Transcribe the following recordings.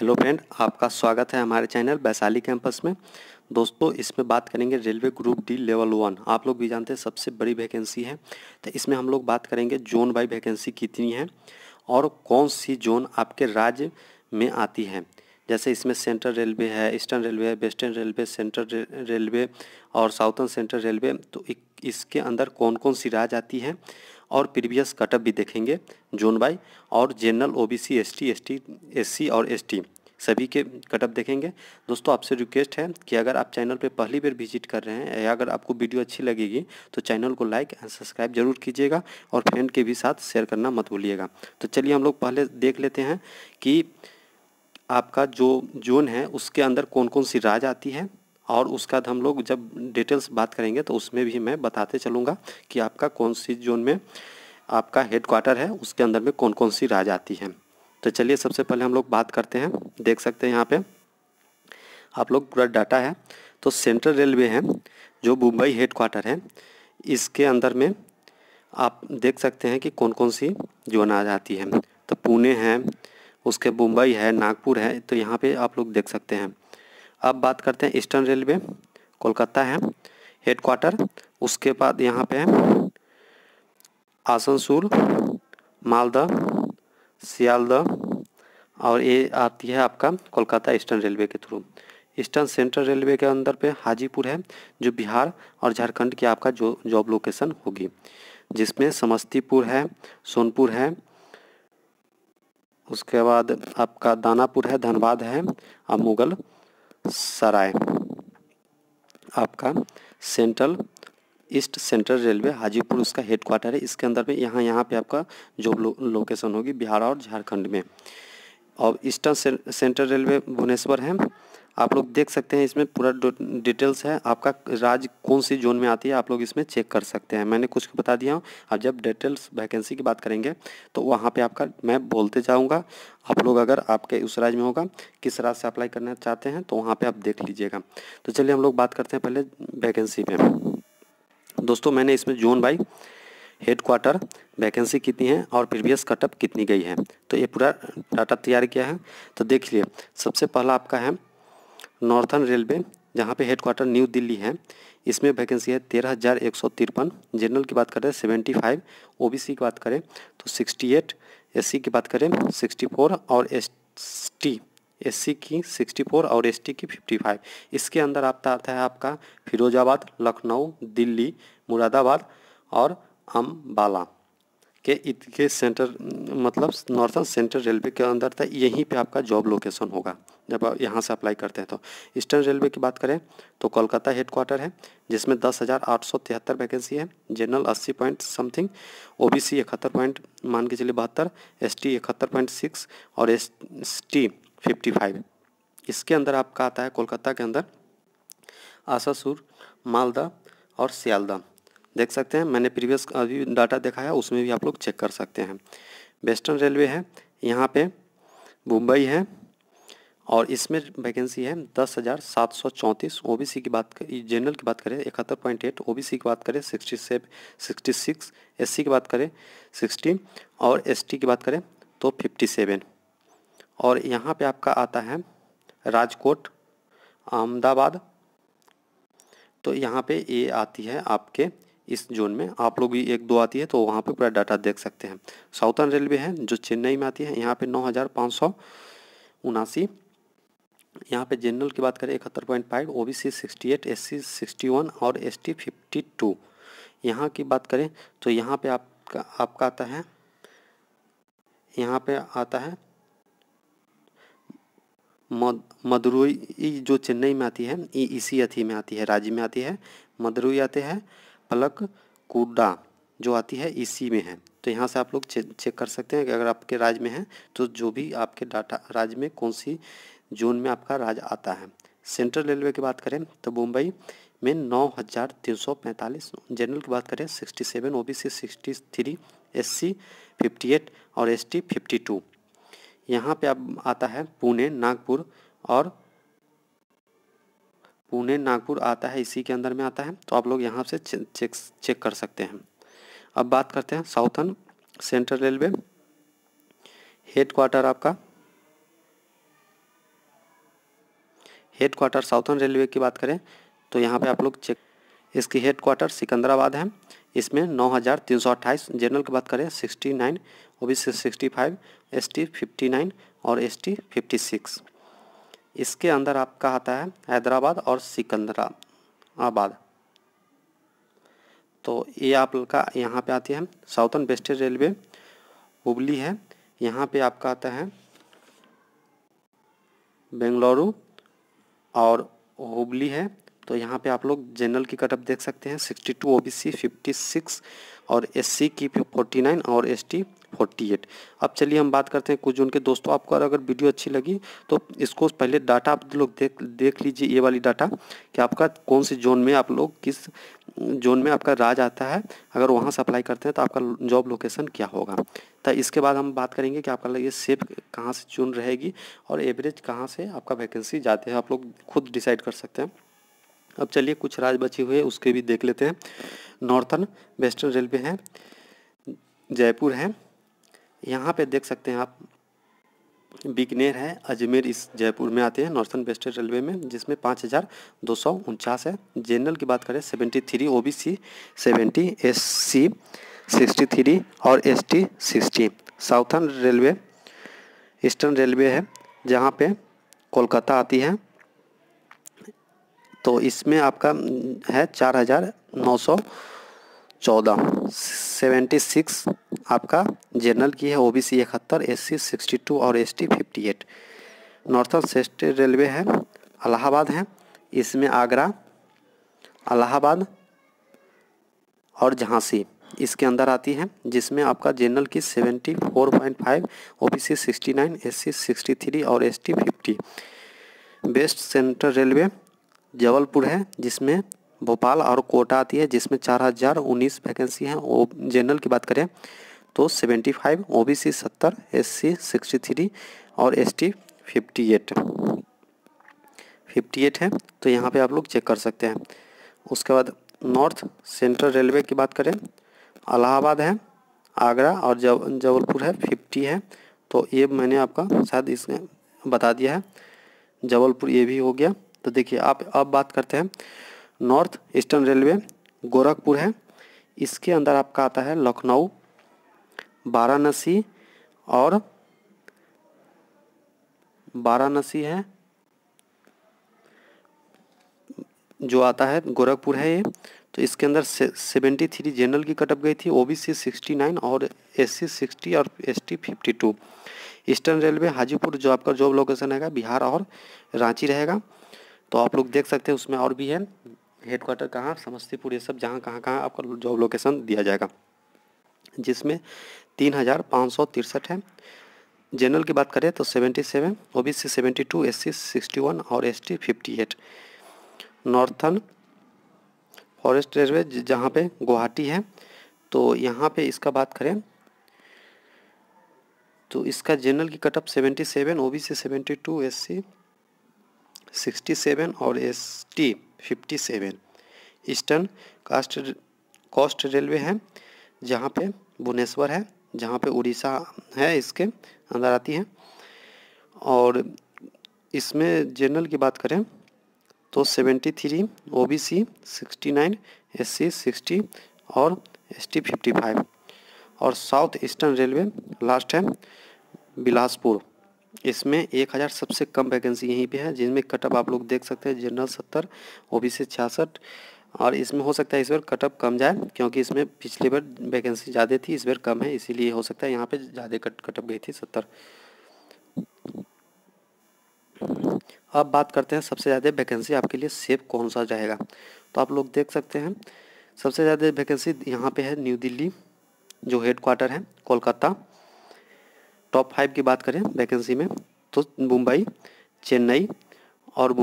hello friend आपका स्वागत है हमारे चैनल वैशाली कैंपस में दोस्तों इसमें बात करेंगे railway group D level one आप लोग भी जानते हैं सबसे बड़ी वैकेंसी है तो इसमें हम लोग बात करेंगे जोन बाई वैकेंसी कितनी है और कौन सी जोन आपके राज्य में आती है जैसे इसमें सेंट्रल रेलवे है ईस्टर्न रेलवे है वेस्टर्न रेलवे सेंट्रल रेलवे और साउथर्न सेंट्रल रेलवे तो इसके अंदर कौन कौन सी राज्य आती है और प्रीवियस कटअप भी देखेंगे जोन बाई और general O B C S T S T S C और एस टी सभी के कटअप देखेंगे दोस्तों आपसे रिक्वेस्ट है कि अगर आप चैनल पर पहली बार विजिट कर रहे हैं या अगर आपको वीडियो अच्छी लगेगी तो चैनल को लाइक एंड सब्सक्राइब जरूर कीजिएगा और फ्रेंड के भी साथ शेयर करना मत भूलिएगा तो चलिए हम लोग पहले देख लेते हैं कि आपका जो जोन है उसके अंदर कौन कौन सी राज आती है और उसका हम लोग जब डिटेल्स बात करेंगे तो उसमें भी मैं बताते चलूँगा कि आपका कौन सी जोन में आपका हेड क्वार्टर है उसके अंदर में कौन कौन सी राज आती है तो चलिए सबसे पहले हम लोग बात करते हैं देख सकते हैं यहाँ पे आप लोग पूरा डाटा है तो सेंट्रल रेलवे है जो मुंबई हेड क्वार्टर है इसके अंदर में आप देख सकते हैं कि कौन कौन सी जोन आ जाती है तो पुणे है उसके मुंबई है नागपुर है तो यहाँ पे आप लोग देख सकते हैं अब बात करते हैं ईस्टर्न रेलवे कोलकाता है हेडक्वार्टर उसके बाद यहाँ पे है आसनसोल मालदा सियालदा और ये आती है आपका कोलकाता ईस्टर्न रेलवे के थ्रू ईस्टर्न सेंट्रल रेलवे के अंदर पे हाजीपुर है जो बिहार और झारखंड की आपका जो जॉब लोकेशन होगी जिसमें समस्तीपुर है सोनपुर है उसके बाद आपका दानापुर है धनबाद है और मुगल सराय आपका central east central railway Hajipur उसका हेडक्वार्टर है इसके अंदर में यहाँ यहाँ पे आपका जो लो, लोकेशन होगी बिहार और झारखंड में और ईस्टर्न सेंट्रल रेलवे भुवनेश्वर है आप लोग देख सकते हैं इसमें पूरा डिटेल्स है आपका राज्य कौन सी जोन में आती है आप लोग इसमें चेक कर सकते हैं मैंने कुछ बता दिया हूँ अब जब डिटेल्स वैकेंसी की बात करेंगे तो वहाँ पर आपका मैं बोलते जाऊँगा आप लोग अगर आपके उस राज्य में होगा किस राज्य से अप्लाई करना चाहते हैं तो वहाँ पर आप देख लीजिएगा तो चलिए हम लोग बात करते हैं पहले वैकेंसी पर दोस्तों मैंने इसमें zone by headquarter vacancy कितनी है और प्रीवियस कटअप कितनी गई है तो ये पूरा डाटा तैयार किया है तो देख लिए सबसे पहला आपका है नॉर्थन रेलवे जहाँ पे हेडक्वार्टर न्यू दिल्ली है इसमें वैकेंसी है तेरह हज़ार एक सौ तिरपन जनरल की बात करें सेवेंटी फाइव ओ की बात करें तो सिक्सटी एट एस की बात करें सिक्सटी फोर और एस टी एस की सिक्सटी फोर और एस की फिफ्टी फाइव इसके अंदर आपका आता है आपका फिरोजाबाद लखनऊ दिल्ली मुरादाबाद और अम्बाला के इसके सेंटर मतलब नॉर्थन सेंट्रल रेलवे के अंदर था यहीं पे आपका जॉब लोकेशन होगा जब आप यहाँ से अप्लाई करते हैं तो ईस्टर्न रेलवे की बात करें तो कोलकाता हेडक्वार्टर है जिसमें दस हज़ार आठ सौ तिहत्तर वैकेंसी है जनरल अस्सी point something O B C इकहत्तर पॉइंट मान के चलिए बहत्तर एस टी इकहत्तर पॉइंट सिक्स और एस टी फिफ्टी फाइव इसके अंदर आपका आता है कोलकाता के अंदर आसासुर मालदा और सियालदा देख सकते हैं मैंने प्रीवियस अभी डाटा दिखाया उसमें भी आप लोग चेक कर सकते हैं वेस्टर्न रेलवे है यहाँ पे मुंबई है और इसमें वैकेंसी है दस हज़ार सात सौ चौंतीस ओ बी सी की बात करें जनरल की बात करें इकहत्तर point eight O B C की बात करें sixty seven sixty six S C की बात करें सिक्सटी और एस टी की बात करें तो फिफ्टी सेवन और यहाँ पे आपका आता है राजकोट अहमदाबाद तो यहाँ पे ये आती है आपके इस जोन में आप लोग भी एक दो आती है तो वहाँ पे पूरा डाटा देख सकते हैं साउथर्न रेलवे है जो चेन्नई में आती है यहाँ पे नौ हज़ार पाँच सौ उनासी यहाँ पे जनरल की बात करें इकहत्तर point five O B C sixty eight S C sixty one और एस टी फिफ्टी टू यहाँ की बात करें तो यहाँ पे आपका आपका आता है यहाँ पे आता है मदुरई जो चेन्नई में आती है ई इसी अथी में आती है राज्य में आती है मदुरई आते हैं पलक कूडा जो आती है इसी में है तो यहाँ से आप लोग चेक चेक कर सकते हैं कि अगर आपके राज्य में है तो जो भी आपके डाटा राज्य में कौन सी जोन में आपका राज्य आता है सेंट्रल रेलवे की बात करें तो मुंबई में नौ हज़ार तीन सौ पैंतालीस जनरल की बात करें sixty seven O B C sixty three S C fifty eight और एस टी फिफ्टी टू यहाँ पर आप आता है पुणे नागपुर और पुणे नागपुर आता है इसी के अंदर में आता है तो आप लोग यहाँ से चेक चेक कर सकते हैं अब बात करते हैं southern central railway headquarter आपका हेड क्वार्टर साउथन रेलवे की बात करें तो यहाँ पे आप लोग चेक इसकी हेड क्वार्टर सिकंदराबाद है इसमें नौ हज़ार तीन सौ अट्ठाईस जनरल की बात करें sixty nine O B C sixty five S T fifty nine और एस टी फिफ्टी सिक्स इसके अंदर आपका आता है हैदराबाद और सिकंदरा आबाद तो ये आपका यहाँ पे आती है साउथन वेस्टर्न रेलवे हुबली है यहाँ पे आपका आता है बेंगलुरु और हुबली है तो यहाँ पे आप लोग जनरल की कटअप देख सकते हैं 62 ओबीसी 56 और एससी की 49 और एसटी 48 अब चलिए हम बात करते हैं कुछ उनके दोस्तों आपको अगर वीडियो अच्छी लगी तो इसको पहले डाटा आप लोग देख देख लीजिए ये वाली डाटा कि आपका कौन से जोन में आप लोग किस जोन में आपका राज आता है अगर वहाँ से अप्लाई करते हैं तो आपका जॉब लोकेशन क्या होगा तो इसके बाद हम बात करेंगे कि आपका ये सेफ कहाँ से चुन रहेगी और एवरेज कहाँ से आपका वैकेंसी जाते हैं आप लोग खुद डिसाइड कर सकते हैं अब चलिए कुछ राज्य बचे हुए उसके भी देख लेते हैं नॉर्थन वेस्टर्न रेलवे हैं जयपुर है यहाँ पे देख सकते हैं आप बीकनेर है अजमेर इस जयपुर में आते हैं नॉर्थन वेस्टर्न रेलवे में जिसमें पाँच हज़ार दो सौ उनचास है जनरल की बात करें seventy three O B C seventy S C sixty three और S T sixty southern railway eastern railway है जहाँ पे कोलकाता आती है तो इसमें आपका है चार हज़ार नौ सौ चौदह सेवेंटी सिक्स आपका जनरल की है ओ बी सी इकहत्तर एस सी सिक्सटी टू और S T fifty eight northern central railway है अलाहाबाद है इसमें आगरा अलाहाबाद और झांसी इसके अंदर आती है जिसमें आपका जनरल की seventy four point five O B C sixty nine S C sixty three और S T fifty west central railway Jabalpur है जिसमें भोपाल और कोटा आती है जिसमें चार हज़ार उन्नीस वैकेंसी हैं ओ जनरल की बात करें तो seventy five O B C सत्तर एस सी सिक्सटी थ्री और S T fifty eight fifty eight है तो यहाँ पे आप लोग चेक कर सकते हैं उसके बाद नॉर्थ सेंट्रल रेलवे की बात करें अलाहाबाद है आगरा और जब जबलपुर है फिफ्टी है तो ये मैंने आपका शायद इसमें बता दिया है जबलपुर ये भी हो गया तो देखिए आप अब बात करते हैं नॉर्थ ईस्टर्न रेलवे गोरखपुर है इसके अंदर आपका आता है लखनऊ वाराणसी और वाराणसी है जो आता है गोरखपुर है ये तो इसके अंदर सेवेंटी थ्री जनरल की कटअप गई थी ओबीसी सिक्सटी नाइन और एससी सिक्सटी और ST fifty two eastern railway Hajipur जो आपका जॉब लोकेशन रहेगा बिहार और रांची रहेगा तो आप लोग देख सकते हैं उसमें और भी है हेडक्वार्टर कहाँ समस्तीपुर ये सब जहाँ कहाँ कहाँ आपका जॉब लोकेशन दिया जाएगा जिसमें तीन हज़ार पाँच सौ तिरसठ है जनरल की बात करें तो seventy seven O B C seventy two S C sixty one और S T fifty eight northern forest railway जहाँ पे गुवाहाटी है तो यहाँ पे इसका बात करें तो इसका जनरल की cutoff seventy seven O B C seventy two S C sixty seven और S T fifty seven eastern cast coast railway है जहाँ पे भुवनेश्वर है जहाँ पे उड़ीसा है इसके अंदर आती है और इसमें जनरल की बात करें तो seventy three O B C sixty nine S C sixty और एस टी फिफ्टी फाइव और साउथ ईस्टर्न रेलवे लास्ट है बिलासपुर इसमें एक हज़ार सबसे कम वैकेंसी यहीं पे है जिनमें कटअप आप लोग देख सकते हैं जनरल सत्तर ओ बी सी छियासठ और इसमें हो सकता है इस बार कटअप कम जाए क्योंकि इसमें पिछली बार वैकेंसी ज़्यादा थी इस बार कम है इसीलिए हो सकता है यहाँ पे ज़्यादा कट कटअप गई थी सत्तर अब बात करते हैं सबसे ज़्यादा वैकेंसी आपके लिए सेफ कौन सा जाएगा तो आप लोग देख सकते हैं सबसे ज़्यादा वैकेंसी यहाँ पर है न्यू दिल्ली जो हेड क्वार्टर है कोलकाता टॉप फाइव की बात करें वैकेंसी में तो मुंबई चेन्नई और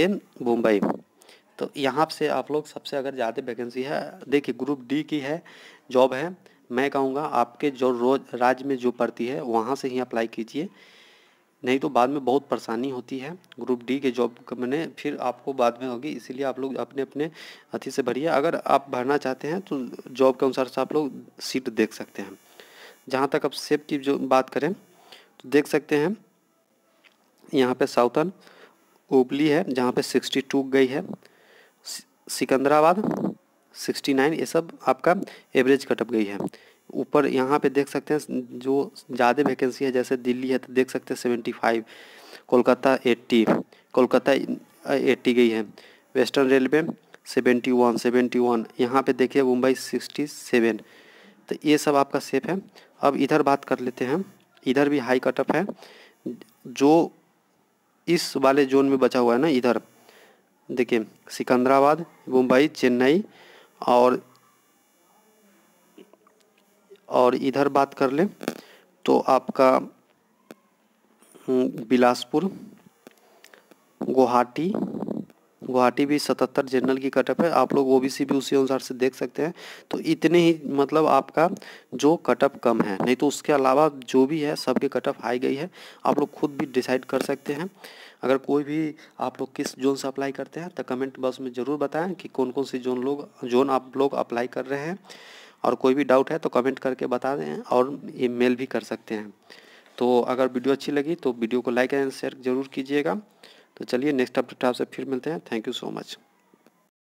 ए मुंबई तो यहाँ से आप लोग सबसे अगर ज़्यादा वैकेंसी है देखिए ग्रुप डी की है जॉब है मैं कहूँगा आपके जो रोज राज्य में जो पड़ती है वहाँ से ही अप्लाई कीजिए नहीं तो बाद में बहुत परेशानी होती है ग्रुप डी के जॉब मैंने फिर आपको बाद में होगी इसीलिए आप लोग अपने अपने अथी से भरिए अगर आप भरना चाहते हैं तो जॉब के अनुसार से आप लोग सीट देख सकते हैं जहाँ तक अब सेब की जो बात करें तो देख सकते हैं यहाँ पे साउथन उबली है जहाँ पे 62 गई है सिकंदराबाद 69 ये सब आपका एवरेज कटअप गई है ऊपर यहाँ पे देख सकते हैं जो ज़्यादा वैकेंसी है जैसे दिल्ली है तो देख सकते हैं seventy five Kolkata eighty Kolkata eighty गई है western railway seventy one seventy one यहाँ पर देखिए मुंबई सिक्सटी सेवन तो ये सब आपका सेफ है अब इधर बात कर लेते हैं इधर भी हाई कटअप है जो इस वाले जोन में बचा हुआ है ना इधर देखिए सिकंदराबाद मुंबई चेन्नई और और इधर बात कर लें तो आपका हम्म, बिलासपुर गुवाहाटी गुवाहाटी भी सतहत्तर जनरल की कटअप है आप लोग ओबीसी भी उसी अनुसार से देख सकते हैं तो इतने ही मतलब आपका जो कटअप कम है नहीं तो उसके अलावा जो भी है सबके कटअप हाई गई है आप लोग खुद भी डिसाइड कर सकते हैं अगर कोई भी आप लोग किस जोन से अप्लाई करते हैं तो कमेंट बॉक्स में ज़रूर बताएं कि कौन कौन सी जोन लोग जोन आप लोग अप्लाई कर रहे हैं और कोई भी डाउट है तो कमेंट करके बता दें और ईमेल मेल भी कर सकते हैं तो अगर वीडियो अच्छी लगी तो वीडियो को लाइक एंड शेयर जरूर कीजिएगा तो चलिए नेक्स्ट अपडेट आपसे फिर मिलते हैं थैंक यू सो मच